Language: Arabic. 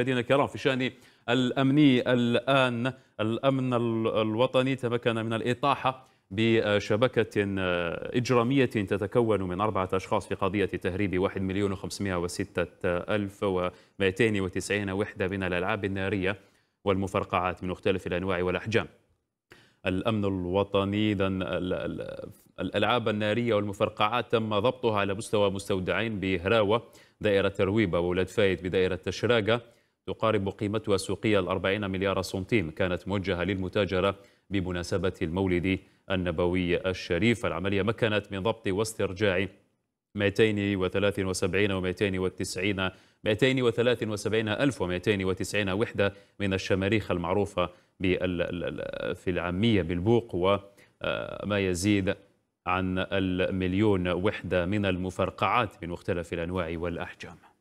مشاهدينا الكرام في الشان الامني الان الامن الوطني تمكن من الاطاحه بشبكة آه، إجرامية تتكون من أربعة أشخاص في قضية تهريب 1 مليون و وستة ألف ومائتين وتسعين وحدة من الألعاب النارية والمفرقعات من مختلف الأنواع والأحجام الأمن الوطني إذا الألعاب النارية والمفرقعات تم ضبطها على مستوى مستودعين بهراوة دائرة رويبة وولاد فايد بدائرة تشراقة تقارب قيمتها السوقية الأربعين مليار سنتيم كانت موجهة للمتاجرة بمناسبة المولد النبوي الشريف العملية مكنت من ضبط واسترجاع 273 و 290 273 ألف و 290 وحدة من الشماريخ المعروفة في العامية بالبوق وما يزيد عن المليون وحدة من المفرقعات من مختلف الأنواع والأحجام